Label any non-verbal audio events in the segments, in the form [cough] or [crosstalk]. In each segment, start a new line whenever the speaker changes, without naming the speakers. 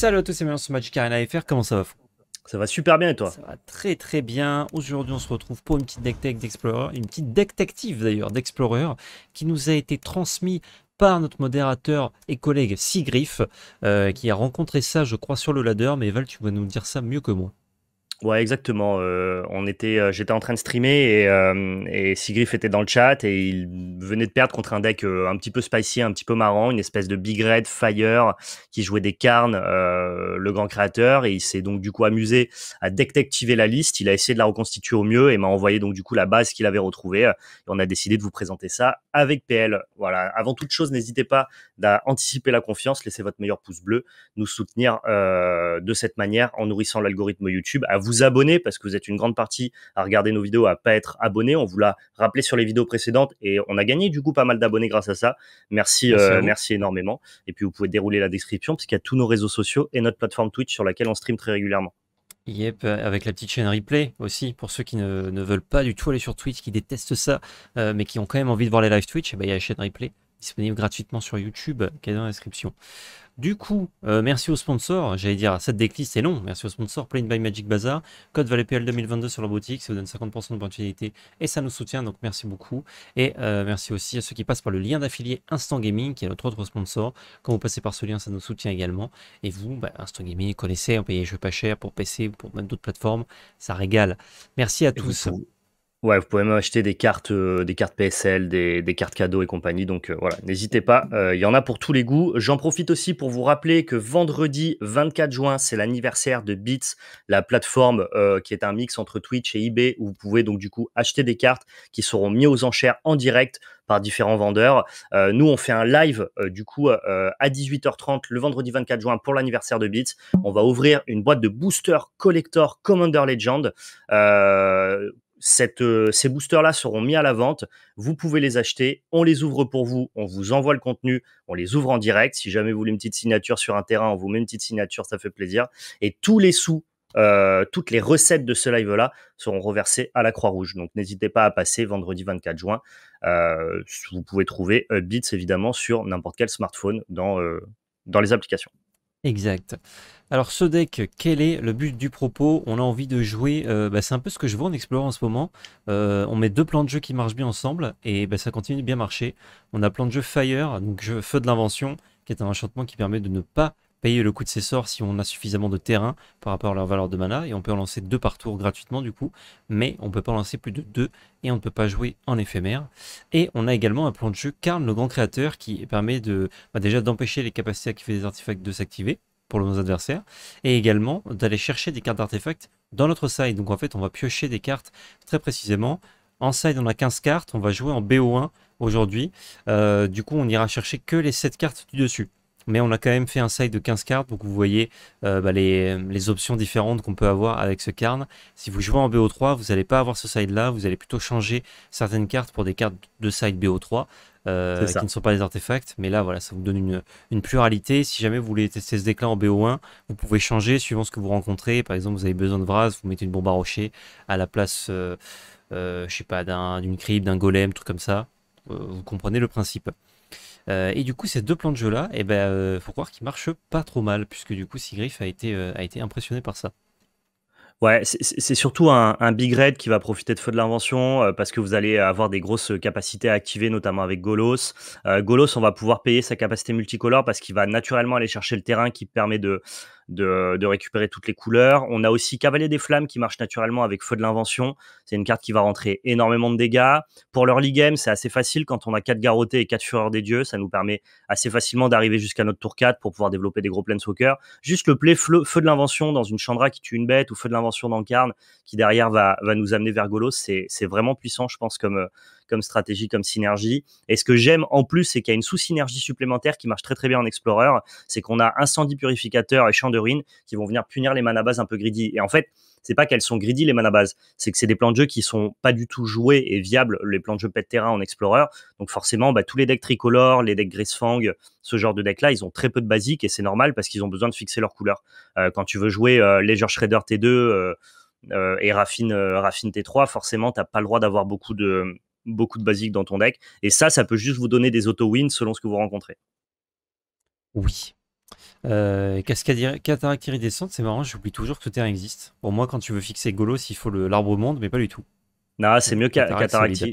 Salut à tous et bienvenue sur Magic Arena FR, comment ça va Ça va super bien et toi Ça va très très bien. Aujourd'hui on se retrouve pour une petite deck tech d'Explorer, une petite deck d'ailleurs d'Explorer qui nous a été transmise par notre modérateur et collègue Sigriff euh, qui a rencontré ça je crois sur le ladder mais Val tu vas nous dire ça mieux que moi. Ouais, exactement. Euh, on était, euh, j'étais en train de streamer et, euh, et était dans le chat et il venait de perdre contre un deck euh, un petit peu spicy, un petit peu marrant, une espèce de big red fire qui jouait des carnes, le grand créateur. Et il s'est donc du coup amusé à détectiver la liste. Il a essayé de la reconstituer au mieux et m'a envoyé donc du coup la base qu'il avait retrouvée. Et on a décidé de vous présenter ça avec PL. Voilà. Avant toute chose, n'hésitez pas à anticiper la confiance, laissez votre meilleur pouce bleu, nous soutenir de cette manière en nourrissant l'algorithme YouTube vous abonner parce que vous êtes une grande partie à regarder nos vidéos, à pas être abonné. On vous l'a rappelé sur les vidéos précédentes et on a gagné du coup pas mal d'abonnés grâce à ça. Merci, merci, euh, énormément. Et puis vous pouvez dérouler la description puisqu'il y a tous nos réseaux sociaux et notre plateforme Twitch sur laquelle on stream très régulièrement. Yep, euh, avec la petite chaîne replay aussi, pour ceux qui ne, veulent pas du tout aller sur Twitch, qui détestent ça, euh, mais qui ont quand même envie de voir les live Twitch, et eh ben, il y a la chaîne replay disponible gratuitement sur YouTube, qui est dans la description. Du coup, euh, merci aux sponsors. J'allais dire, cette décliste c'est long. Merci aux sponsors. Play by Magic Bazaar. Code ValetPL 2022 sur la boutique. Ça vous donne 50% de bonne et ça nous soutient. Donc merci beaucoup. Et euh, merci aussi à ceux qui passent par le lien d'affilié Instant Gaming, qui est notre autre sponsor. Quand vous passez par ce lien, ça nous soutient également. Et vous, bah, Instant Gaming, connaissez, on paye les jeux pas cher pour PC pour même d'autres plateformes. Ça régale. Merci à tous. Ouais, vous pouvez même acheter des cartes, euh, des cartes PSL, des, cartes cadeaux et compagnie. Donc euh, voilà, n'hésitez pas. Euh, il y en a pour tous les goûts. J'en profite aussi pour vous rappeler que vendredi 24 juin, c'est l'anniversaire de Beats, la plateforme qui est un mix entre Twitch et eBay où vous pouvez donc du coup acheter des cartes qui seront mises aux enchères en direct par différents vendeurs. nous, on fait un live du coup à 18h30 le vendredi 24 juin pour l'anniversaire de Beats. On va ouvrir une boîte de booster collector Commander Legend euh, ces boosters-là seront mis à la vente. Vous pouvez les acheter. On les ouvre pour vous. On vous envoie le contenu. On les ouvre en direct. Si jamais vous voulez une petite signature sur un terrain, on vous met une petite signature. Ça fait plaisir. Et tous les sous, euh, toutes les recettes de ce live-là seront reversées à la Croix-Rouge. Donc n'hésitez pas à passer vendredi 24 juin. Euh, vous pouvez trouver Upbeats évidemment sur n'importe quel smartphone dans les applications. Exact. Alors ce deck, quel est le but du propos On a envie de jouer, euh, bah, c'est un peu ce que je vois en explorant en ce moment. Euh, on met deux plans de jeu qui marchent bien ensemble et bah, ça continue de bien marcher. On a plan de jeu Fire, donc jeu Feu de l'invention, qui est un enchantement qui permet de ne pas payer le coût de ses sorts si on a suffisamment de terrain par rapport à leur valeur de mana, et on peut en lancer deux par tour gratuitement du coup, mais on ne peut pas en lancer plus de deux, et on ne peut pas jouer en éphémère. Et on a également un plan de jeu Karn, le grand créateur, qui permet de, bah, déjà d'empêcher les capacités à qui des artefacts de s'activer, pour nos adversaires, et également d'aller chercher des cartes d'artefacts dans notre side. Donc en fait, on va piocher des cartes très précisément. En side, on a 15 cartes, on va jouer en BO1 aujourd'hui. Euh, du coup, on ira chercher que les 7 cartes du dessus mais on a quand même fait un side de 15 cartes donc vous voyez euh, bah, les, options différentes qu'on peut avoir avec ce card. Si vous jouez en BO3, vous n'allez pas avoir ce side là, vous allez plutôt changer certaines cartes pour des cartes de side BO3. Euh, qui ne sont pas des artefacts, mais là voilà, ça vous donne une, pluralité. Si jamais vous voulez tester ce déclin en BO1, vous pouvez changer suivant ce que vous rencontrez. Par exemple, vous avez besoin de Vras, vous mettez une bombe à rocher à la place, euh, euh je sais pas, d'une un, d'un golem, tout comme ça. vous comprenez le principe. Euh, et du coup, ces deux plans de jeu-là, il eh ben, euh, faut croire qu'ils marchent pas trop mal, puisque du coup, Sigriff a été, euh, a été impressionné par ça. Ouais, c'est surtout un, big raid qui va profiter de feu de l'invention parce que vous allez avoir des grosses capacités à activer, notamment avec Golos. Golos, on va pouvoir payer sa capacité multicolore parce qu'il va naturellement aller chercher le terrain qui permet de, euh, de, récupérer toutes les couleurs. On a aussi Cavalier des Flammes qui marche naturellement avec Feu de l'Invention. C'est une carte qui va rentrer énormément de dégâts. Pour l'early game, c'est assez facile. Quand on a 4 garrotés et 4 Fureurs des Dieux, ça nous permet assez facilement d'arriver jusqu'à notre tour 4 pour pouvoir développer des gros Planeswalkers. Juste le play Feu de l'Invention dans une Chandra qui tue une bête ou Feu de l'Invention dans qui derrière va, va nous amener vers Golos, c'est vraiment puissant, je pense, comme, euh, comme stratégie, comme synergie. Et ce que j'aime en plus, c'est qu'il y a une sous-synergie supplémentaire qui marche très très bien en Explorer, c'est qu'on a incendie purificateur et champ de ruines qui vont venir punir les bases un peu greedy. Et en fait, c'est pas qu'elles sont greedy les mana bases, c'est que c'est des plans de jeu qui sont pas du tout joués et viables, les plans de jeu pet terrain en explorer. Donc forcément, bah, tous les decks tricolores, les decks Gracefang, ce genre de deck là, ils ont très peu de basiques et c'est normal parce qu'ils ont besoin de fixer leur couleur. Euh, quand tu veux jouer euh, Shredder T2 euh, euh, et Raffine, Raffine T3, forcément, t'as pas le droit d'avoir beaucoup de beaucoup de basiques dans ton deck. Et ça, ça peut juste vous donner des auto-wins selon ce que vous rencontrez. Oui. Qu'est-ce Euh, Cataractérie descente, c'est marrant, j'oublie toujours que ce terrain existe. Pour moi, quand tu veux fixer Golos, il faut l'arbre monde, mais pas du tout. Non, c'est mieux qu'à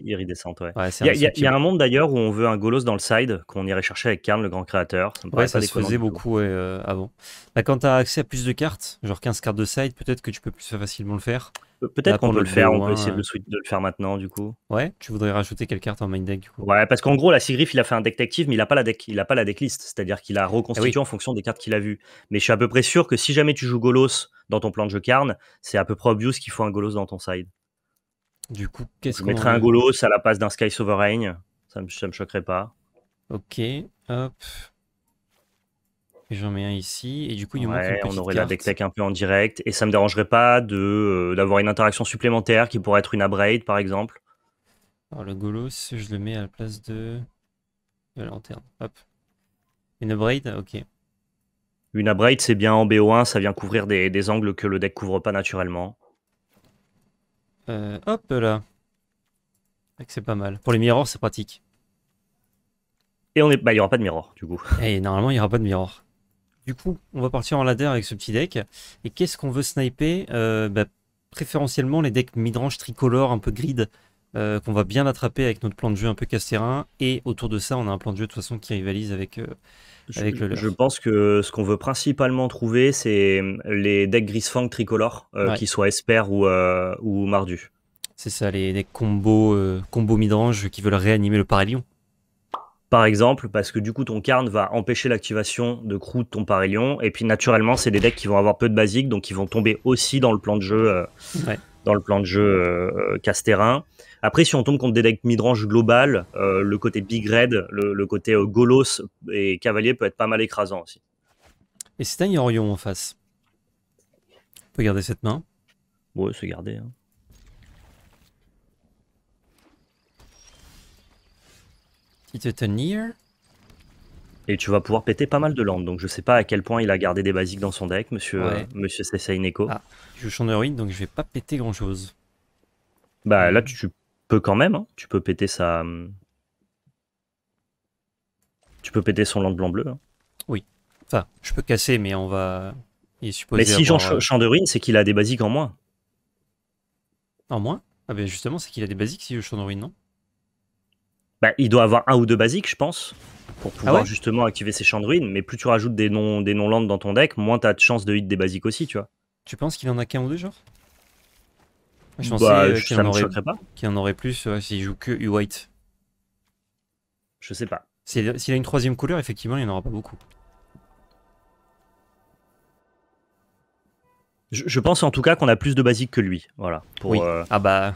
iridescente. Ouais. il y, y, a un monde d'ailleurs où on veut un Golos dans le side qu'on irait chercher avec Karn, le grand créateur. Ça, ouais, ça se faisait beaucoup euh, avant. Bah, quand tu as accès à plus de cartes, genre 15 cartes de side, peut-être que tu peux plus facilement le faire. peut-être qu'on peut le faire, on peut essayer euh. de, le faire maintenant du coup. Ouais, tu voudrais rajouter quelle carte en main deck Ouais, parce qu'en gros, la Sigriff, il a fait un deck active, mais il n'a pas la deck, il a pas la deck c'est-à-dire qu'il a eh reconstitué en fonction des cartes qu'il a vues. Mais je suis à peu près sûr que si jamais tu joues Golos dans ton plan de jeu Karn, c'est à peu près obvious qu'il faut un Golos dans ton side. Du coup, qu'est-ce qu'on. Je mettrais un Golos à la passe d'un Sky Sovereign. Ça ne me, choquerait pas. Ok, hop. J'en mets un ici. Et du coup, il ouais, On aurait la deck tech un peu en direct. Et ça me dérangerait pas euh, d'avoir une interaction supplémentaire qui pourrait être une abrade, par exemple. Alors, le Golos, je le mets à la place de, la lanterne. Hop. Une abrade Ok. Une abrade, c'est bien en BO1. Ça vient couvrir des, des angles que le deck couvre pas naturellement. Euh, hop là. C'est pas mal. Pour les miroirs, c'est pratique. Et on est... bah, il n'y aura pas de miroir, du coup. Et eh, normalement, il n'y aura pas de miroir. Du coup, on va partir en ladder avec ce petit deck. Et qu'est-ce qu'on veut sniper euh, bah, Préférentiellement les decks midrange tricolore, un peu grid. Euh, qu'on va bien attraper avec notre plan de jeu un peu casse-terrain. Et autour de ça, on a un plan de jeu de toute façon qui rivalise avec, euh, je, le Je pense que ce qu'on veut principalement trouver, c'est les decks Grisfang tricolores, euh, qui soient Esper ou, ou Mardu. C'est ça, les decks combo, combo midrange qui veulent réanimer le Parélion. Par exemple, parce que du coup, ton carne va empêcher l'activation de crew de ton Parélion. Et puis, naturellement, c'est des decks qui vont avoir peu de basiques, donc ils vont tomber aussi dans le plan de jeu dans le plan de jeu euh, terrain Après, si on tombe contre des decks midrange global, euh, le côté big red, le, côté euh, Golos et cavalier peut être pas mal écrasant aussi. Et c'est un Yorion en face. On peut garder cette main. Ouais, se garder. Hein. te Tenir. Et tu vas pouvoir péter pas mal de landes. Donc je sais pas à quel point il a gardé des basiques dans son deck, monsieur, ouais. Euh, ah, je joue donc je vais pas péter grand chose. Bah là, mm. tu, peux quand même. Hein. Tu peux péter sa. Hum, tu peux péter son lande blanc-bleu. Hein. Oui. Enfin, je peux casser, mais on va. Il mais si je Jean euh, c'est qu'il a des basiques en moins. En moins Ah ben justement, c'est qu'il a des basiques si je chandeurine, non Bah, il doit avoir un ou deux basiques, je pense pour ah pouvoir justement activer ses champs de ruines. Mais plus tu rajoutes des noms des non landes dans ton deck, moins t'as de chances de hit des basiques aussi, tu vois. Tu penses qu'il en a qu'un ou deux, genre Je pensais bah, euh, qu'il en, aurait... plus euh, s'il joue que U-White. Je sais pas. S'il a une troisième couleur, effectivement, il n'y en aura pas beaucoup. Je, pense en tout cas qu'on a plus de basiques que lui. Voilà. Pour, euh, Ah bah.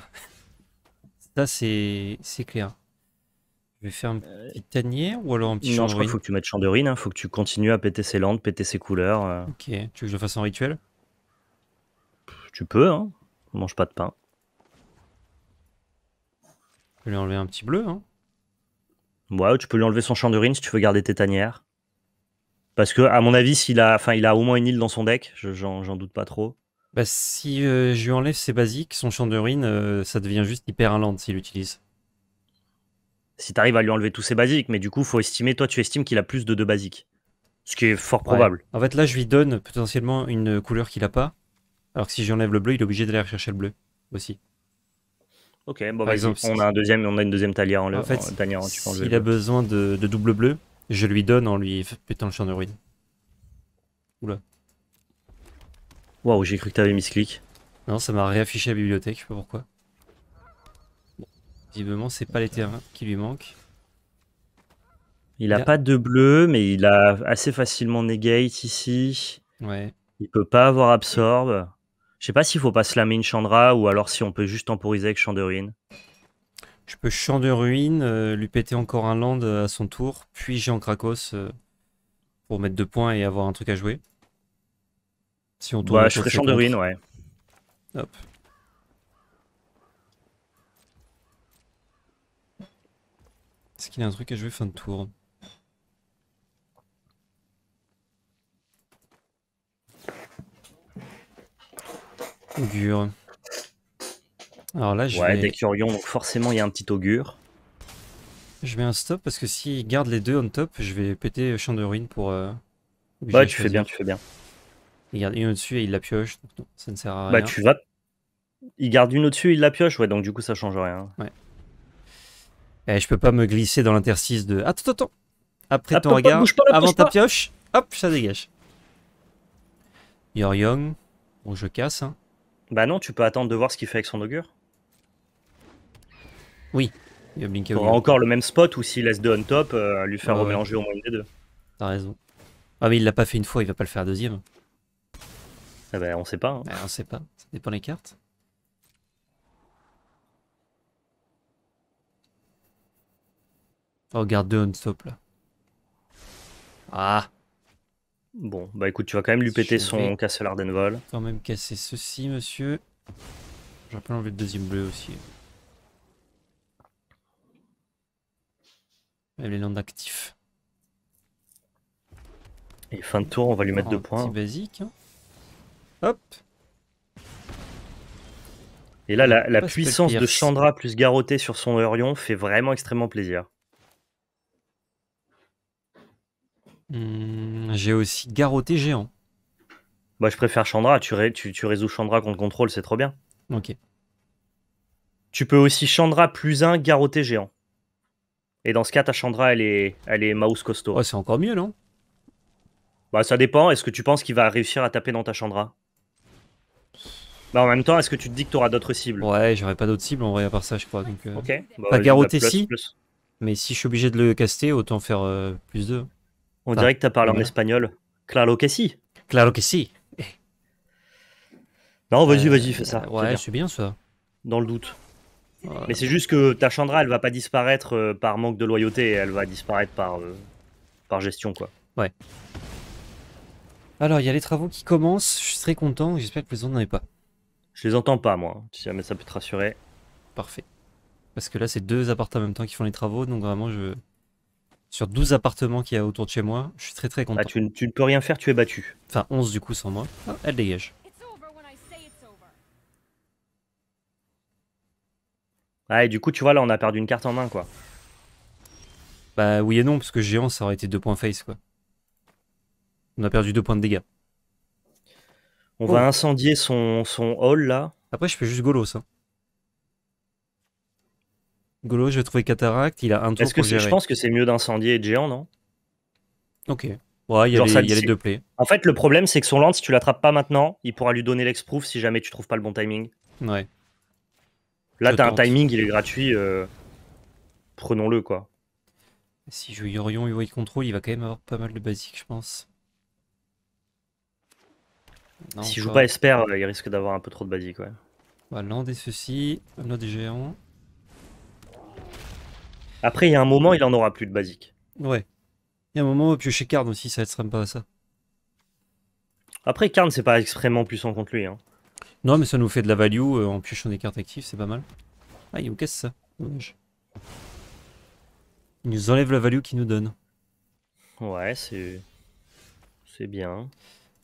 [laughs] Ça, c'est clair. Je vais faire un euh, petit tanière ou alors un petit Non, je crois qu'il faut que tu mettes chandurine. Il hein. faut que tu continues à péter ses landes, péter ses couleurs. Euh. Ok, tu veux que je le fasse en rituel Tu peux, hein. On mange pas de pain. Je peux lui enlever un petit bleu. Hein. Ouais, tu peux lui enlever son chandurine si tu veux garder tes tanières. Parce que, à mon avis, s'il a, enfin, il a au moins une île dans son deck. J'en doute pas trop. Bah, si euh, je lui enlève ses basiques, son champ ça devient juste hyper un land s'il l'utilise si tu arrives à lui enlever tous ses basiques, mais du coup, faut estimer, toi, tu estimes qu'il a plus de deux basiques. Ce qui est fort probable. En fait, là, je lui donne potentiellement une couleur qu'il a pas. Alors que si j'enlève le bleu, il est obligé d'aller rechercher le bleu aussi. Ok, bon, Par exemple, on, a un deuxième, on a une deuxième talière en, en fait, il S'il a besoin de, double bleu, je lui donne en lui pétant le champ de ruine. Oula. Waouh, j'ai cru que t'avais mis clic. Non, ça m'a réaffiché la bibliothèque, je sais pas pourquoi. Visiblement, c'est pas les terrains qui lui manquent. Il a, pas de bleu, mais il a assez facilement negate ici. Ouais. Il peut pas avoir absorbe. Je sais pas s'il faut pas slammer une Chandra ou alors si on peut juste temporiser avec Champ de Ruine. Je peux Champ de Ruine, euh, lui péter encore un land euh, à son tour, puis en Krakos euh, pour mettre deux points et avoir un truc à jouer. Si on tourne bah, je Champ de Ruine, ouais. Hop. Est-ce qu'il y a un truc à jouer fin de tour Augure. Alors là, je ouais, des donc forcément il y a un petit augure. Je mets un stop parce que s'il garde les deux on top, je vais péter champ euh, bah, de ruine pour. ouais, tu fais bien, tu fais bien. Il garde une au-dessus et il la pioche, donc ça ne sert à bah, rien. Bah, tu vas. Il garde une au-dessus, et il la pioche, ouais, donc du coup ça change rien. Ouais. Eh, je peux pas me glisser dans l'interstice de. Attends, attends. Après ton regard, avant ta pioche, hop, ça dégage. Yor Young. Bon, je casse. Hein. Bah non, tu peux attendre de voir ce qu'il fait avec son augure. Oui. Il a encore le même spot ou s'il laisse deux on top, euh, lui faire remélanger au moins une des deux. T'as raison. Ah mais il l'a pas fait une fois, il va pas le faire deuxième. Eh ben, on sait pas. Hein. on sait pas, ça dépend des cartes. Oh, regarde deux on-stop là. Ah Bon, bah écoute, tu vas quand même lui péter son casser vol. Quand même casser ceci, monsieur. J'aurais plein envie le deuxième bleu aussi. Elle est actif. Et fin de tour, on va lui mettre ah, deux points. basique. Hein. Hop Et là, la, la puissance de Chandra plus Garoté sur son Orion fait vraiment extrêmement plaisir. Hmm, j'ai aussi garrotté géant. Bah, je préfère Chandra. Tu, résous Chandra contre contrôle, c'est trop bien. Ok. Tu peux aussi Chandra plus 1, garrotté géant. Et dans ce cas, ta Chandra, elle est, elle est mouse costaud. Ouais, oh, c'est encore mieux, non Bah, ça dépend. Est-ce que tu penses qu'il va réussir à taper dans ta Chandra Bah, en même temps, est-ce que tu te dis que t'auras d'autres cibles Ouais, j'aurais pas d'autres cibles en vrai, à part ça, je crois. Donc, euh. Ok. Bah, pas garrotté si. Mais si je suis obligé de le caster, autant faire euh, plus 2. On dirait que tu as parlé en espagnol. Claro que si. Claro que si. Non, vas-y, euh, vas-y, fais ça. ouais, c'est bien. bien ça. Dans le doute. Mais c'est juste que ta Chandra, elle va pas disparaître euh, par manque de loyauté, elle va disparaître par, euh, par gestion, quoi. Ouais. Alors, il y a les travaux qui commencent, je suis content, j'espère que vous en avez pas. Je les entends pas, moi, si jamais ça peut te rassurer. Parfait. Parce que là, c'est deux appartements en même temps qui font les travaux, donc vraiment, je sur 12 appartements qu'il y a autour de chez moi. Je suis très très ah, content. tu, ne peux rien faire, tu es battu. Enfin, 11 du coup sans moi. Ah, elle dégage. Ah, et du coup, tu vois, là, on a perdu une carte en main, quoi. Bah oui et non, parce que géant, ça aurait été 2 points face, quoi. On a perdu 2 points de dégâts. On va incendier son, son hall, là. Après, je fais juste golos, hein. Golo, je vais trouver Cataract, Il a un tour Est-ce que je pense que c'est mieux d'incendier et de géant, non Ok. Ouais, il y, a les, deux plays. En fait, le problème, c'est que son land, si tu l'attrapes pas maintenant, il pourra lui donner l'exproof si jamais tu trouves pas le bon timing. Ouais. Là, t'as un timing, il est gratuit. Euh, prenons-le, quoi. Si je joue Yorion, UI Control, il va quand même avoir pas mal de basiques, je pense. si je joue pas Esper, euh, il risque d'avoir un peu trop de basiques, ouais. Bah, land et ceci, land géant. Après, il y a un moment, il en aura plus de basique. Ouais. Il y a un moment, où piocher Karn aussi, ça ne pas ça. Après, Karn, c'est pas extrêmement puissant contre lui. Hein. Non, mais ça nous fait de la value euh, en piochant des cartes actives, c'est pas mal. Ah, il nous casse ça. Il nous enlève la value qu'il nous donne. Ouais, c'est. C'est bien.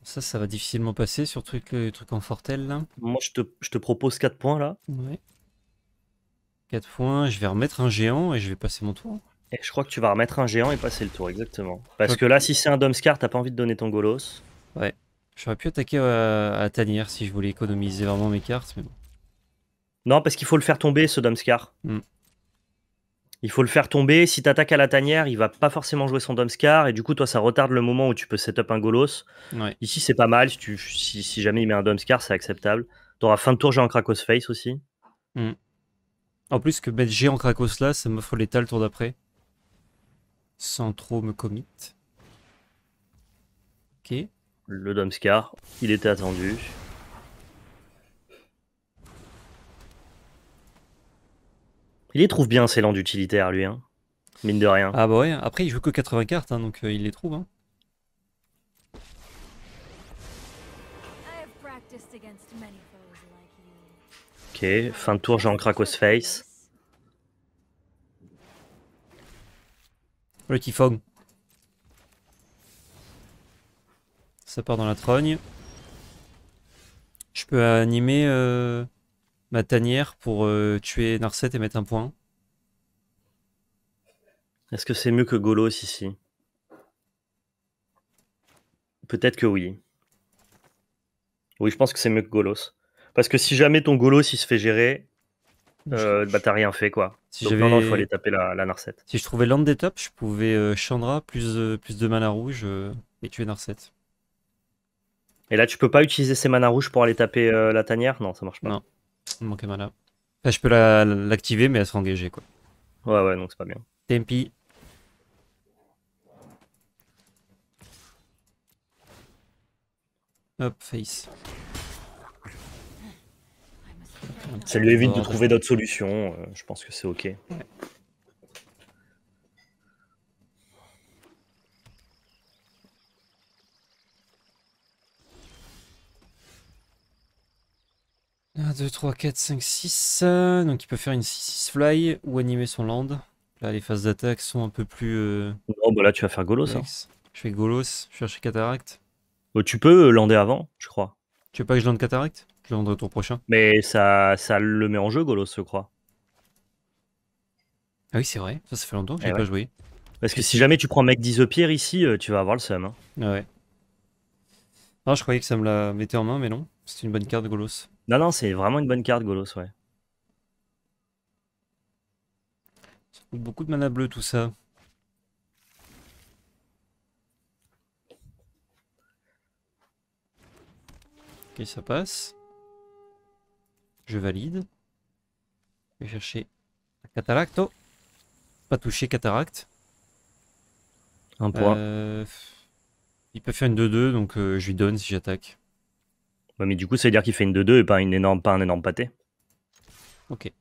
Ça, ça va difficilement passer, sur truc en Fortel là. Moi, je te, je te propose 4 points là. Ouais. 4 points, je vais remettre un géant et je vais passer mon tour. Et je crois que tu vas remettre un géant et passer le tour, exactement. Parce que là, si c'est un Domscar, t'as pas envie de donner ton Golos. Ouais. J'aurais pu attaquer euh, à, la Tanière si je voulais économiser vraiment mes cartes, mais bon. Non, parce qu'il faut le faire tomber, ce Domscar. Hmm. Il faut le faire tomber. Si t'attaques à la tanière, il va pas forcément jouer son Domscar. Et du coup, toi, ça retarde le moment où tu peux setup un Golos. Ici, c'est pas mal. Si, tu, si, jamais il met un Domscar, c'est acceptable. T'auras fin de tour, j'ai un Krakos Face aussi. Hmm. En plus que mettre géant Krakos là, ça m'offre l'état le tour d'après. Sans trop me commit. Ok. Le Domscar, il était attendu. Il les trouve bien ces landes utilitaires, lui, hein. mine de rien. Ah bah ouais, après il joue que 80 cartes, hein, donc euh, il les trouve. Hein. Ok, fin de tour, j'ai en face. Le tifon. Ça part dans la trogne. Je peux animer euh, ma tanière pour euh, tuer Narset et mettre un point. Est-ce que c'est mieux que Golos ici Peut-être que oui. Oui, je pense que c'est mieux que Golos. Parce que si jamais ton Golos il se fait gérer, euh, bah t'as rien fait quoi. Si Donc non, non, il faut aller taper la, la Narset. Si je trouvais l'Ande des tops, je pouvais euh, Chandra plus, euh, plus de mana rouge et tuer Narset. Et là, tu peux pas utiliser ces mana rouges pour aller taper la tanière Non, ça marche pas. Non, il manquait mana. je peux l'activer, mais elle sera engagée quoi. Ouais, ouais, donc c'est pas bien. Tempi. Hop, face. Ça lui évite de trouver d'autres solutions. Euh, je pense que c'est OK. 1, 2, 3, 4, 5, 6. Donc il peut faire une 6-6 fly ou animer son land. Là, les phases d'attaque sont un peu plus. Euh, non, bah là, tu vas faire Golos. Hein. Je fais Golos, je vais chercher Cataracte. Bah, tu peux euh, lander avant, je crois. Tu veux pas que je lande cataracte Je le Retour tour prochain. Mais ça, ça le met en jeu, Golos, je crois. Ah oui, c'est vrai. Ça, fait longtemps que je eh pas joué. Parce que si jamais tu prends mec 10 ici, euh, tu vas avoir le seum. Hein. Ah ouais. Non, je croyais que ça me la mettait en main, mais non. C'est une bonne carte, Golos. Non, non, c'est vraiment une bonne carte, Golos, ouais. beaucoup de mana bleue, tout ça. Ok, ça passe. Je valide. Je vais chercher un cataracte. Oh, pas touché, cataracte. Un point. Euh, il peut faire une 2-2, donc euh, je lui donne si j'attaque. Ouais, mais du coup, ça veut dire qu'il fait une 2-2 et pas, une énorme, pas un énorme pâté. Ok.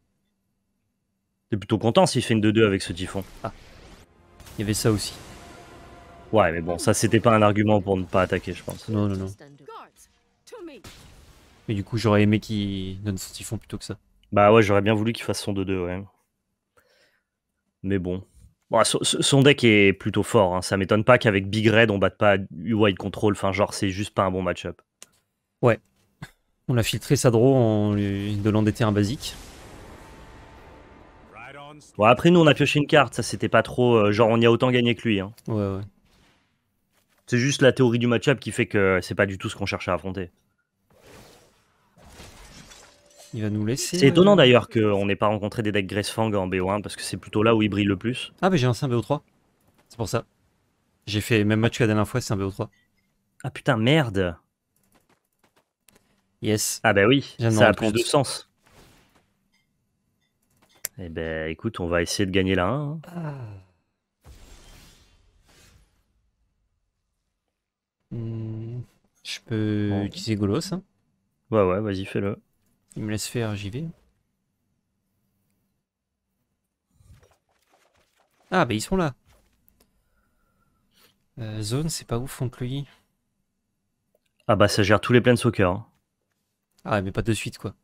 T'es plutôt content s'il fait une 2-2 avec ce typhon. Ah. Il y avait ça aussi. Ouais, mais bon, ça c'était pas un argument pour ne pas attaquer, je pense. Non, non, non. Mais du coup, j'aurais aimé qu'il donne son typhon plutôt que ça. Bah ouais, j'aurais bien voulu qu'il fasse son 2-2, ouais. Mais bon. son, deck est plutôt fort. Hein. Ça m'étonne pas qu'avec Big Red, on batte pas U-Wide Control. Enfin, genre, c'est juste pas un bon match-up. Ouais. On a filtré sa draw en lui donnant des terrains basiques. Bon, après, nous, on a pioché une carte. Ça, c'était pas trop. Euh, genre, on y a autant gagné que lui. Hein. Ouais, ouais. C'est juste la théorie du match-up qui fait que c'est pas du tout ce qu'on cherche à affronter nous laisser. C'est étonnant euh, d'ailleurs qu'on n'ait pas rencontré des decks Gracefang en BO1 parce que c'est plutôt là où il brille le plus. Ah, mais j'ai lancé un BO3. C'est pour ça. J'ai fait même match la dernière fois, c'est un BO3. Ah putain, merde Yes. Ah bah oui, ça a plus de sens. Eh ben écoute, on va essayer de gagner là. 1. Hein. Ah. Hmm, je peux utiliser Golos. Hein. Ouais, ouais, vas-y, fais-le. Il me laisse faire, j'y vais. Ah, bah ils sont là. Euh, zone, c'est pas ouf contre lui. Ah bah ça gère tous les plans soccer. Hein. Ah mais pas de suite quoi.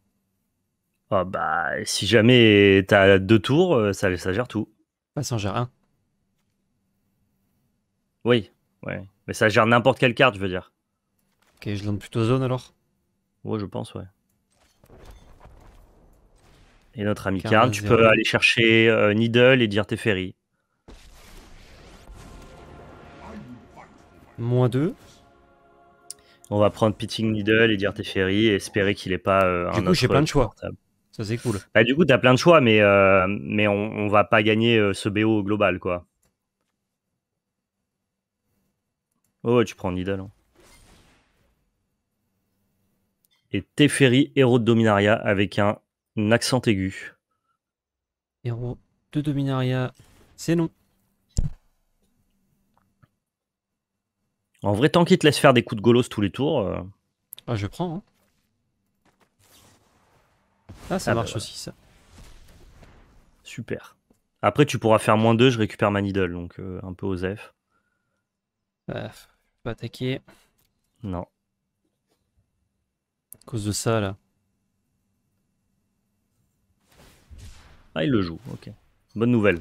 Ah bah si jamais t'as deux tours, euh, ça, ça gère tout. Bah ça en gère un. Oui, ouais. Mais ça gère n'importe quelle carte, je veux dire. Ok, je lance plutôt zone alors. Ouais, je pense, ouais. Et notre ami Karn, tu peux aller chercher euh, Needle et dire tes Moins 2. On va prendre Pitting Needle et dire tes et espérer qu'il n'ait pas euh, du coup, j'ai plein de choix. Ça, c'est cool. Bah, du coup, tu as plein de choix, mais, euh, mais on, ne va pas gagner ce BO global, quoi. Oh, tu prends Needle. Hein. et Teferi, héros de Dominaria, avec un un accent aigu. Héros de Dominaria, c'est non. En vrai, tant qu'il te laisse faire des coups de golos tous les tours. Euh, ah, je prends. Hein. Ah, ça ah, bah marche aussi, ça. Super. Après, tu pourras faire moins 2, je récupère ma needle, donc euh, un peu F. Bref, pas attaquer. Non. À cause de ça, là. Ah, il le joue, ok. Bonne nouvelle.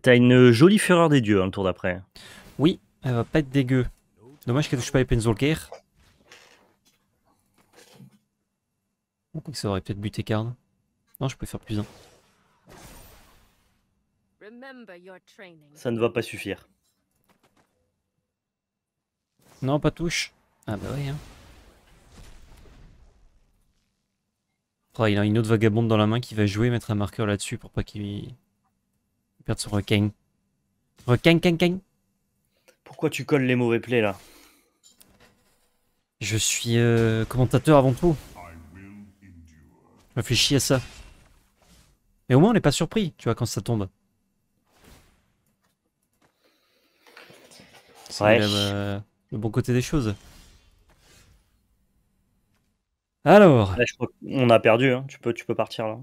T'as une euh, jolie fureur des dieux hein, le tour d'après. Oui, elle va pas être dégueu. Dommage qu'elle touche pas les Penzolker. Ça aurait peut-être buté Karn. Non, je peux faire plus un. Ça ne va pas suffire. Non, pas touche. Ah bah oui. Hein. il a une autre vagabonde dans la main qui va jouer, mettre un marqueur là-dessus pour pas qu'il perde son requin. Requin, requin, Pourquoi tu colles les mauvais plays là Je suis euh, commentateur avant tout. Réfléchis à ça. Mais au moins, on n'est pas surpris, tu vois, quand ça tombe. C'est euh, le bon côté des choses. Alors. je crois on a perdu, hein. tu, peux, tu peux partir là.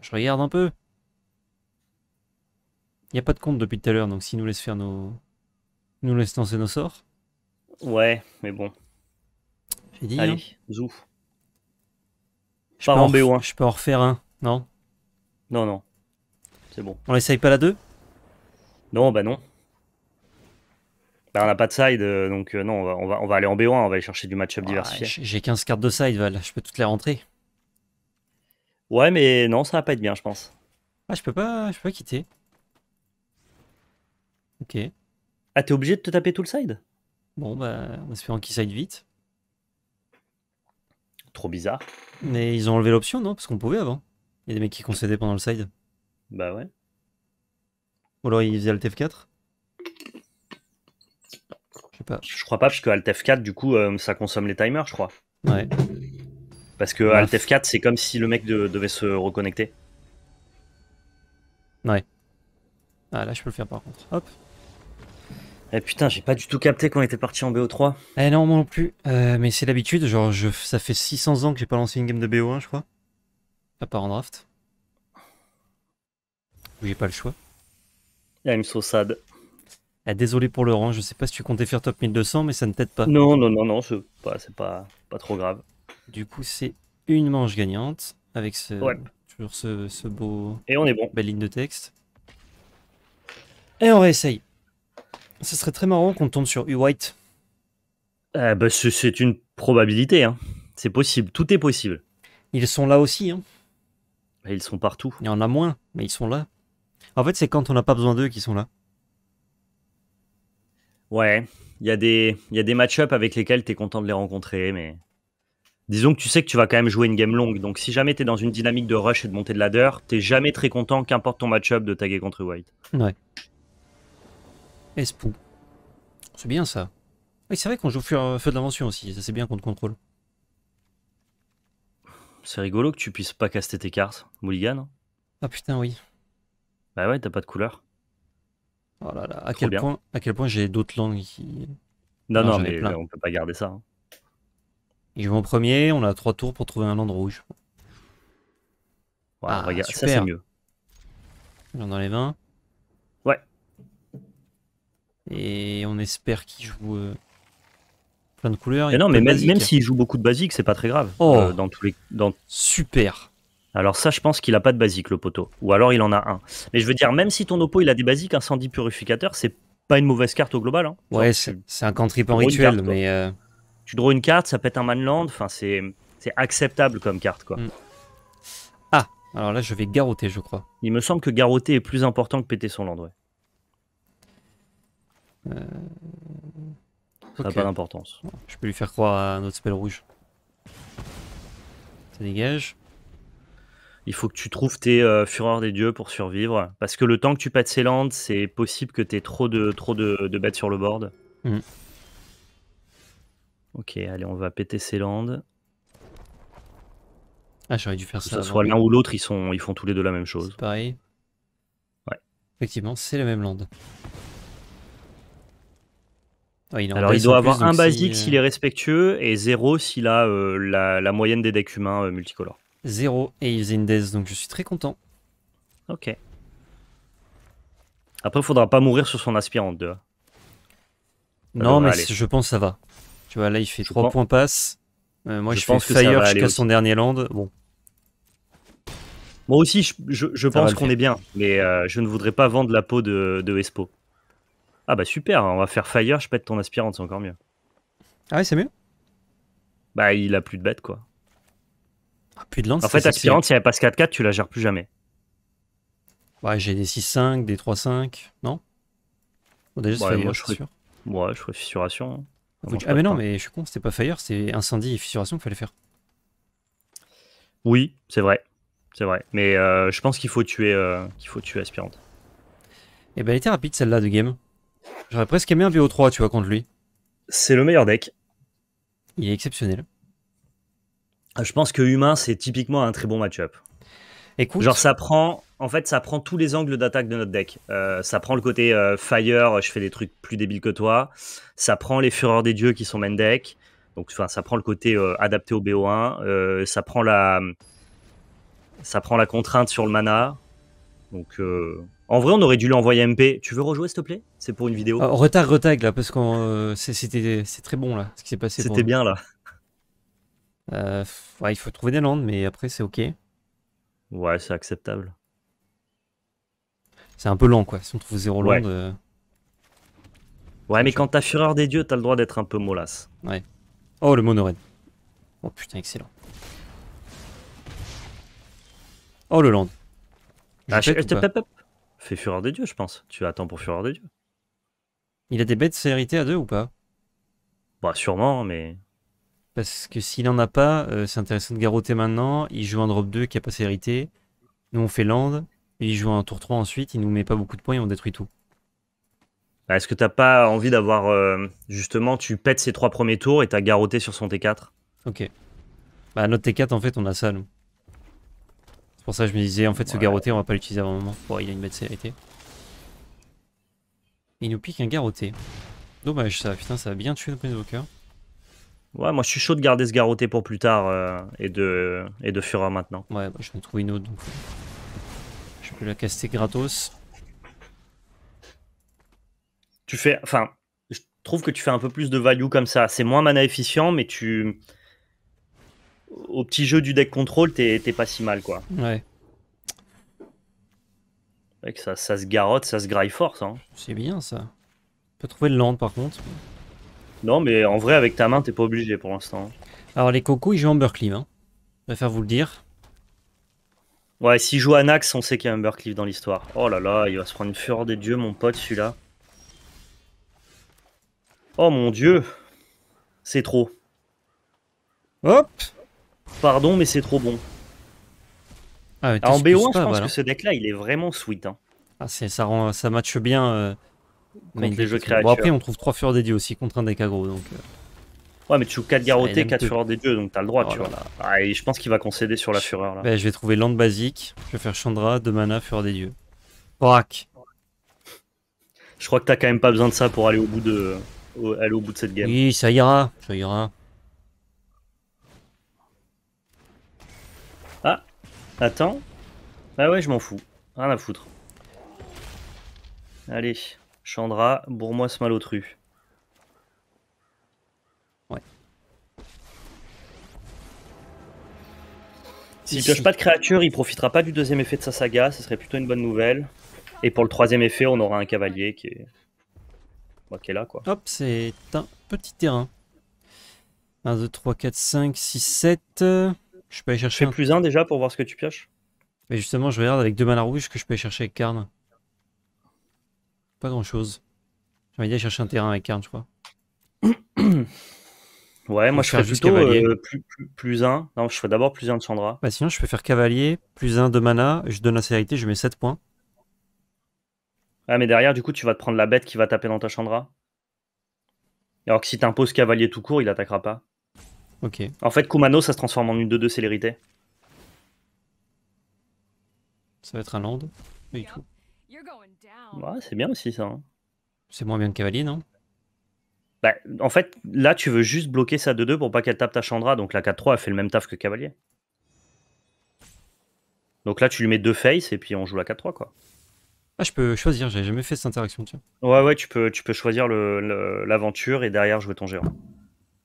Je regarde un peu. Il n'y a pas de compte depuis tout à l'heure, donc si nous laisse faire nos. nous laisse lancer nos sorts. Ouais, mais bon. J'ai dit. Allez, hein. zou. Je peux, en hein. je peux en refaire un, non Non, non. C'est bon. On essaye pas la 2 Non, bah non. Bah, on n'a pas de side, euh, donc euh, non, on va, aller en B1, on va aller chercher du matchup up diversifié. J'ai 15 cartes de side, Val, je peux toutes les rentrer. Ouais, mais non, ça va pas être bien, je pense. Ah, je peux pas, je peux pas quitter. Ok. Ah, t'es obligé de te taper tout le side Bon, bah, en espérant qu'il side vite. Trop bizarre. Mais ils ont enlevé l'option, non Parce qu'on pouvait avant. Il y a des mecs qui concédaient pendant le side. Bah ouais. Ou alors ils faisaient le TF4 je crois pas, parce que Alt F4, du coup, euh, ça consomme les timers, je crois. Ouais. Parce que Alt F4, c'est comme si le mec devait se reconnecter. Ouais. Ah, là, je peux le faire par contre. Hop. Eh putain, j'ai pas du tout capté qu'on était parti en BO3. Eh non, moi non plus. Euh, mais c'est l'habitude, genre, je, ça fait 600 ans que j'ai pas lancé une game de BO1, je crois. À part en draft. J'ai pas le choix. I'm une sad. Ah, désolé pour le rang, je sais pas si tu comptais faire top 1200, mais ça ne t'aide pas. Non, non, non, non, c'est pas, pas, pas trop grave. Du coup, c'est une manche gagnante avec ce, toujours ce, beau. Et on est bon. Belle ligne de texte. Et on réessaye. Ce serait très marrant qu'on tombe sur U-White. Ah, bah, c'est une probabilité. Hein. C'est possible. Tout est possible. Ils sont là aussi. Hein. Ils sont partout. Il y en a moins, mais ils sont là. En fait, c'est quand on n'a pas besoin d'eux qu'ils sont là. Ouais, il y a des, des match-up avec lesquels tu es content de les rencontrer, mais disons que tu sais que tu vas quand même jouer une game longue. Donc si jamais tu es dans une dynamique de rush et de montée de ladder, t'es jamais très content, qu'importe ton match-up, de taguer contre White. Ouais. Espoo. C'est bien ça. Oui, c'est vrai qu'on joue euh, feu de l'invention aussi, ça c'est bien contre contrôle. C'est rigolo que tu puisses pas caster tes cartes, Mulligan. Ah putain, oui. Bah ouais, t'as pas de couleur. Oh là là, à quel point, j'ai d'autres langues qui. Non, non, mais on peut pas garder ça. il hein. Je en premier, on a trois tours pour trouver un land rouge. Ah, ça c'est mieux. J'en les 20. Ouais. Et on espère qu'il joue euh, plein de couleurs. non, mais même, s'il joue beaucoup de basiques, c'est pas très grave. Oh. Euh, dans tous les, dans... Super. Alors ça, je pense qu'il n'a pas de basique, le poteau. Ou alors il en a un. Mais je veux dire, même si ton oppo il a des basiques, incendie purificateur, c'est pas une mauvaise carte au global. Hein. ouais, c'est un cantrip en rituel, mais... Euh, tu draws une carte, ça pète un manland, enfin c'est acceptable comme carte, quoi. Hmm. Ah, alors là, je vais garrotter, je crois. Il me semble que garrotter est plus important que péter son land, ouais. Euh, ça n'a pas d'importance. Je peux lui faire croire à un autre spell rouge. Ça dégage. Il faut que tu trouves tes euh, fureurs des dieux pour survivre. Parce que le temps que tu pètes ces landes, c'est possible que tu aies trop de, trop de, bêtes sur le board. Mm. Ok, allez, on va péter ces landes. Ah, j'aurais dû faire ça. Que ce soit l'un ou l'autre, ils, ils font tous les deux la même chose. Pareil. Ouais. Effectivement, c'est la même lande. Alors, il doit avoir un basique s'il est respectueux et zéro s'il a euh, la, moyenne des decks humains euh, multicolores. 0 et il faisait une donc je suis très content. Ok. Après, faudra pas mourir sur son aspirante 2. Hein. Non, mais je pense ça va. Tu vois, là, il fait 3 points passe. Euh, moi, je, pense fais que Fire jusqu'à son dernier land. Bon. Moi aussi, je, pense qu'on est bien, mais euh, je ne voudrais pas vendre la peau de, de Espo. Ah bah super, hein, on va faire Fire, je pète ton aspirante, c'est encore mieux. Ah oui, c'est mieux Bah, il a plus de bête, quoi. Ah, de lance, en fait, aspirante, si elle passe 4-4, tu la gères plus jamais. Ouais, j'ai des 6-5, des 3-5, non Déjà, moi, je suis sûr. Ouais, je ferais fissuration. ah, ah mais non, mais je suis con, c'était pas fire, c'est incendie et fissuration qu'il fallait faire. Oui, c'est vrai. C'est vrai. Mais euh, je pense qu'il faut tuer euh, qu'il faut tuer aspirante. Et eh ben elle était rapide celle-là de game. J'aurais presque aimé un BO3, tu vois, contre lui. C'est le meilleur deck. Il est exceptionnel. Je pense que humain, c'est typiquement un très bon match-up. Écoute. Genre, ça prend, en fait, ça prend tous les angles d'attaque de notre deck. Euh, ça prend le côté euh, fire, je fais des trucs plus débiles que toi. Ça prend les fureurs des dieux qui sont main deck. Donc, ça prend le côté euh, adapté au BO1. ça prend la, ça prend la contrainte sur le mana. Donc, en vrai, on aurait dû l'envoyer MP. Tu veux rejouer, s'il te plaît C'est pour une vidéo. retard, retag là, parce que c'était, c'est très bon là, ce qui s'est passé. C'était bien là. Euh, ouais, il faut trouver des landes, mais après, c'est ok. Ouais, c'est acceptable. C'est un peu lent, quoi. Si on trouve zéro ouais. Euh, ouais, mais quand t'as fureur des dieux, t'as le droit d'être un peu molasse. Ouais. Oh, le monoraid. Oh putain, excellent. Oh, le land. Ah, Fais fureur des dieux, je pense. Tu attends pour fureur des dieux. Il a des bêtes hérité à deux ou pas Bah, sûrement, mais. Parce que s'il n'en a pas, euh, c'est intéressant de garrotter maintenant. Il joue un drop 2 qui a pas hérité. Nous, on fait land. il joue un tour 3 ensuite. Il nous met pas beaucoup de points et on détruit tout. Bah, est-ce que t'as pas envie d'avoir. Euh, justement, tu pètes ses trois premiers tours et t'as garroté sur son T4 Ok. Bah, notre T4, en fait, on a ça, nous. C'est pour ça que je me disais, en fait, ce garroté on va pas l'utiliser avant un moment. Oh il a une bête sérité. Il nous pique un garroté. Dommage ça, putain, ça a bien tué le cœur. Ouais, moi je suis chaud de garder ce garroté pour plus tard euh, et, de, et de maintenant. Ouais, je me trouve une autre. Donc... Je peux la caster gratos. Tu fais. Enfin, je trouve que tu fais un peu plus de value comme ça. C'est moins mana efficient, mais tu. Au petit jeu du deck contrôle, t'es pas si mal quoi. Ouais. ça, ça se garotte, ça se graille fort ça. Hein. C'est bien ça. On peut trouver le land par contre. Non, mais en vrai, avec ta main, t'es pas obligé pour l'instant. Alors, les cocos, ils jouent en Burcleave. Hein. Je préfère vous le dire. Ouais, si joue Anax, on sait qu'il y a un Burcleave dans l'histoire. Oh là là, il va se prendre une fureur des dieux, mon pote, celui-là. Oh mon dieu C'est trop. Hop Pardon, mais c'est trop bon. Ah, en BO, je pense que ce deck-là, il est vraiment sweet. Hein. Ah, ça, rend, ça matche bien euh, donc les jeux créatifs. Bon, après, on trouve 3 fureurs Dieux aussi contre un deck aggro. Donc, euh. Ouais, mais tu joues 4 garrottés, 4 fureurs des dieux, donc t'as le droit, tu vois. Ah, et je pense qu'il va concéder sur la fureur. Là. Bah, je vais trouver land basique, je vais faire Chandra, 2 mana, fureur des dieux. Brac. Je crois que t'as quand même pas besoin de ça pour aller au bout de, aller au bout de cette game. Oui, ça ira, ça ira. Ah, attends. Bah ouais, je m'en fous. Rien à foutre. Allez. Chandra, bourre ce malotru. Ouais. S'il pioche pas de créature, il profitera pas du deuxième effet de sa saga, ce serait plutôt une bonne nouvelle. Et pour le troisième effet, on aura un cavalier qui est, qui est là. quoi. Hop, c'est un petit terrain. 1, 2, 3, 4, 5, 6, 7. Je peux aller chercher. Je fais plus un, déjà pour voir ce que tu pioches. Mais justement, je regarde avec deux manas rouges que je peux aller chercher avec Karn. Pas grand chose. J'ai envie d'aller chercher un terrain avec Karn, je crois. [clears throat] ouais, moi je ferais plutôt euh, plus, 1. un. Non, je fais d'abord plus un de Chandra. Bah, sinon, je peux faire cavalier, plus un de mana, je donne la célérité, je mets 7 points. Ah, mais derrière, du coup, tu vas te prendre la bête qui va taper dans ta Chandra. Alors que si t'imposes cavalier tout court, il attaquera pas. Ok. En fait, Kumano, ça se transforme en une 2-2 célérité. Ça va être un land. mais Ouais, c'est bien aussi ça. Hein. C'est moins bien que cavalier, non Bah, en fait, là, tu veux juste bloquer sa 2-2 pour pas qu'elle tape ta Chandra. Donc la 4-3, elle fait le même taf que cavalier. Donc là, tu lui mets deux face et puis on joue la 4-3, quoi. Ah, je peux choisir, j'avais jamais fait cette interaction, tiens. Ouais, ouais, tu peux, tu peux choisir le- l'aventure et derrière jouer ton géant.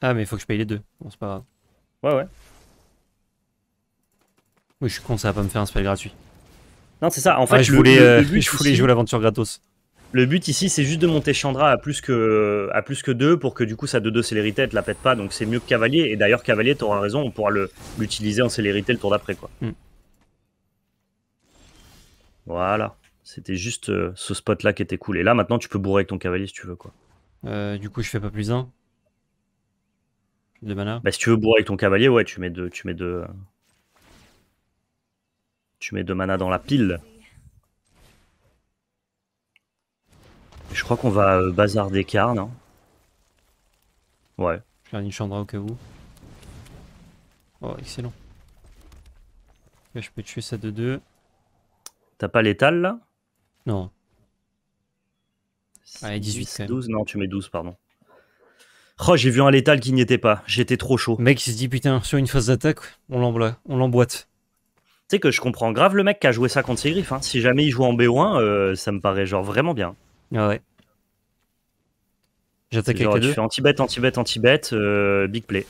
Ah, mais il faut que je paye les deux. Bon, c'est pas grave. Ouais, ouais. Oui, je suis con, ça va pas me faire un spell gratuit. Non, c'est ça. En fait, euh, [laughs] je, voulais, je voulais jouer l'aventure gratos. Le but ici, c'est juste de monter Chandra à plus que à plus que 2 pour que du coup sa 2-2 célérité elle te la pète pas. Donc c'est mieux que Cavalier. Et d'ailleurs, Cavalier, t'auras raison, on pourra l'utiliser en célérité le tour d'après. quoi. Hmm. Voilà. C'était juste euh, ce spot là qui était cool. Et là, maintenant, tu peux bourrer avec ton Cavalier si tu veux. quoi. Euh, du coup, je fais pas plus 1 de mana. Bah, si tu veux bourrer avec ton Cavalier, ouais, tu mets 2. Tu mets deux, tu mets deux mana dans la pile. je crois qu'on va euh, bazar bazarder Karn. Hein. Ouais. Je garde une Chandra au cas où. Oh, excellent. je peux tuer ça de 2. T'as pas l'étal là Non. ah, 18 12, non, tu mets 12, pardon. Oh, j'ai vu un létal qui n'y était pas. J'étais trop chaud. mec, il se dit putain, sur une phase d'attaque, on l'emboîte que je comprends grave le mec qui a joué ça contre ses griffes. Hein. Si jamais il joue en b 1 euh, ça me paraît genre vraiment bien. Ah ouais. J'attaque avec les deux. anti-bet, anti-bet, anti-bet, euh, big play.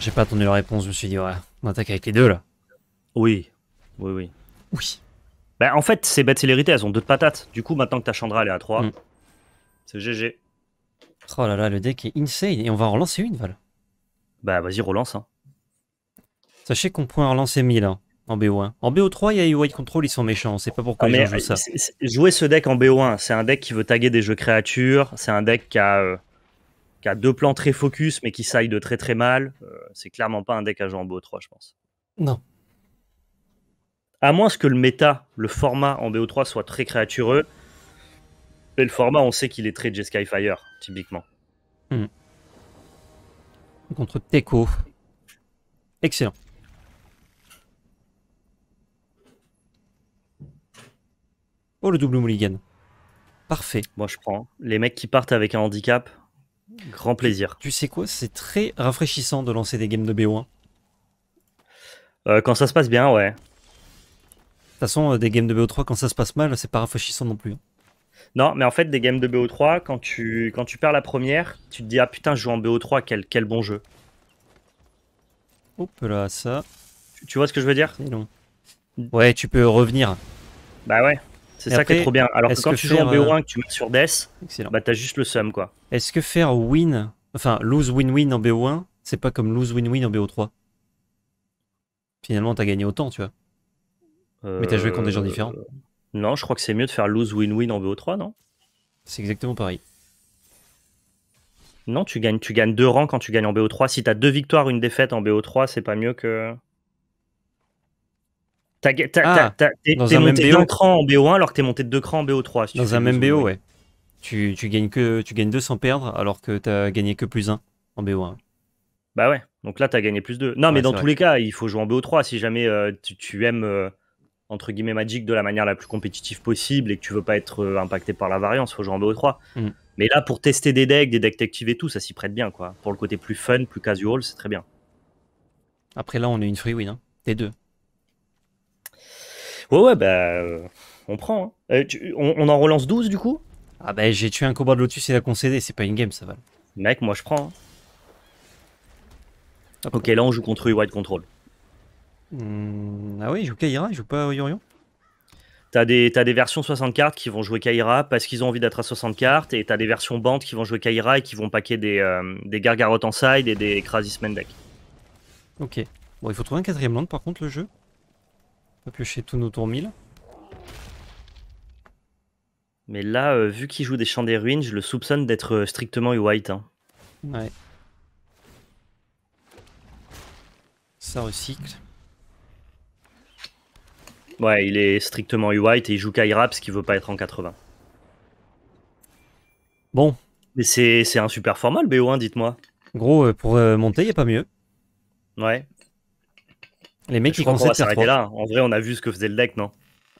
J'ai pas attendu la réponse, je me suis dit, ouais, on attaque avec les deux là. Oui, oui, oui. Oui. Bah, en fait, ces bêtes célérité, elles ont deux patates. Du coup, maintenant que ta Chandra, elle est à 3, mm. c'est GG. Oh là là, le deck est insane. Et on va relancer une, Val. Bah, vas-y, relance. Hein. Sachez qu'on pourrait en lancer 1000 hein, en BO1. En BO3, il y a UI Control, ils sont méchants. C'est pas pourquoi ils ah, euh, ça. jouer ce deck en BO1, c'est un deck qui veut taguer des jeux créatures. C'est un deck qui a, euh, deux plans très focus, mais qui saille de très très mal. Euh, c'est clairement pas un deck à jouer en BO3, je pense. Non. À moins que le méta, le format en BO3 soit très créatureux. Mais le format, on sait qu'il est très J-Skyfire, typiquement. Hmm. Contre Teco. Excellent. Oh, le double mulligan. Parfait. Moi, je prends. Les mecs qui partent avec un handicap, grand plaisir. Tu sais quoi C'est très rafraîchissant de lancer des games de BO1. Euh, quand ça se passe bien, ouais. De toute façon, euh, des games de BO3, quand ça se passe mal, c'est pas rafraîchissant non plus. Hein. Non, mais en fait, des games de BO3, quand tu, quand tu perds la première, tu te dis Ah putain, je joue en BO3, quel, quel bon jeu. Hop là, ça. Tu, vois ce que je veux dire non. Ouais, tu peux revenir. Bah ouais. C'est ça qui est trop bien. Alors que quand tu joues en euh, BO1 que tu mets sur Death, bah t'as juste le sum quoi. Est-ce que faire win, enfin lose win-win en BO1, c'est pas comme lose win-win en BO3 Finalement, t'as gagné autant, tu vois. Mais t'as joué contre des gens euh, différents. Non, je crois que c'est mieux de faire lose win-win en BO3, non C'est exactement pareil. Non, tu gagnes, tu gagnes deux rangs quand tu gagnes en BO3. Si t'as deux victoires, une défaite en BO3, c'est pas mieux que. Ah, t'es monté d'un cran en BO1 alors que t'es monté de deux crans en BO3. dans un même BO, ouais. Tu, gagnes que, tu gagnes deux sans perdre alors que t'as gagné que plus 1 en BO1. Bah ouais, donc là t'as gagné plus 2. Non, mais dans tous les cas, il faut jouer en BO3 si jamais euh, tu, aimes euh, entre guillemets Magic de la manière la plus compétitive possible et que tu veux pas être euh, impacté par la variance, faut jouer en BO3. Mm. Mais là, pour tester des decks, des decks actifs et tout, ça s'y prête bien quoi. Pour le côté plus fun, plus casual, c'est très bien. Après là, on est une free win, hein. 2 deux. Ouais, ouais, bah, euh, on prend. Hein. Euh, on, en relance 12 du coup Ah bah j'ai tué un cobra de Lotus et l'a concédé, c'est pas une game ça va. Mec, moi je prends. Hein. Ok, là on joue contre e-wide Control. Hmm, ah oui, il joue Kaira, il joue pas Yorion T'as des, des versions 60 cartes qui vont jouer Kaira parce qu'ils ont envie d'être à 60 cartes, et t'as des versions bandes qui vont jouer Kaira et qui vont paquer des, euh, en side et des crazy Mendek. Ok. Bon, il faut trouver un quatrième land par contre le jeu. On va piocher tous nos tours 1000. Mais là, euh, vu qu'il joue des champs des ruines, je le soupçonne d'être euh, strictement white. Hein. Ouais. Ça recycle. Ouais, il est strictement white et il joue Kaira parce qu'il veut pas être en 80. Bon. Mais c'est un super format le BO1, dites-moi. Gros, euh, pour monter, il a pas mieux. Ouais, les mecs, ils crois là. En vrai, on a vu ce que faisait le deck, non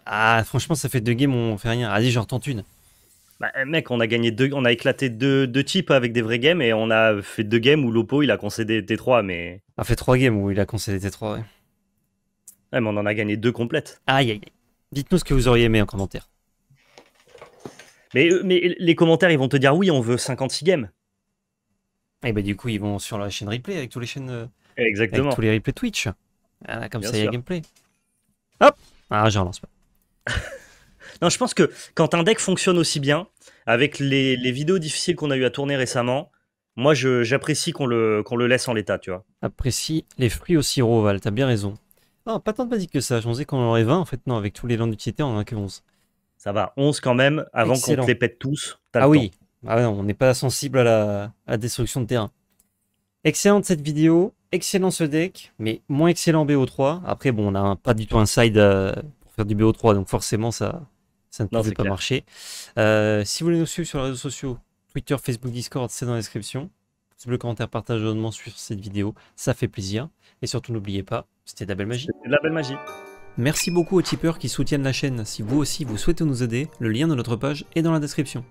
Ah, franchement, ça fait deux games, on fait rien. Allez, j'en tente une. Bah, eh, mec, on a gagné deux, on a éclaté deux, deux types avec des vrais games et on a fait deux games où Lopo il a concédé T3, mais. On a fait trois games où il a concédé T3, ouais. ouais mais on en a gagné deux complètes. Aïe, aïe, aïe. Dites-nous ce que vous auriez aimé en commentaire. Mais, euh, mais les commentaires, ils vont te dire oui, on veut 56 games. Et eh bah, ben, du coup, ils vont sur la chaîne replay avec tous les chaînes. Euh, Exactement. Avec tous les replays Twitch. Voilà, ah, comme ça, il y a gameplay. Hop Ah, j'en lance pas. [laughs] non, je pense que quand un deck fonctionne aussi bien, avec les, les vidéos difficiles qu'on a eu à tourner récemment, moi, j'apprécie qu'on le, le laisse en l'état, tu vois. Apprécie les fruits aussi sirop, Val, t'as bien raison. Non, oh, pas tant de basique que ça. Je pensais qu'on en aurait 20. En fait, non, avec tous les landes d'utilité, on en a que 11. Ça va, 11 quand même, avant qu'on les pète tous. Ah le oui, temps. Ah non, on n'est pas sensible à la, à la destruction de terrain. Excellente cette vidéo excellent ce deck, mais moins excellent BO3. Après, bon, on n'a pas du tout un side euh, pour faire du BO3, donc forcément, ça, ça ne pouvait pas marcher. Euh, si vous voulez nous suivre sur les réseaux sociaux, Twitter, Facebook, Discord, c'est dans la description. Pouce bleu, commentaire, partage, abonnement sur cette vidéo, ça fait plaisir. Et surtout, n'oubliez pas, c'était la belle magie. De la belle magie. Merci beaucoup aux tipeurs qui soutiennent la chaîne. Si vous aussi vous souhaitez nous aider, le lien de notre page est dans la description.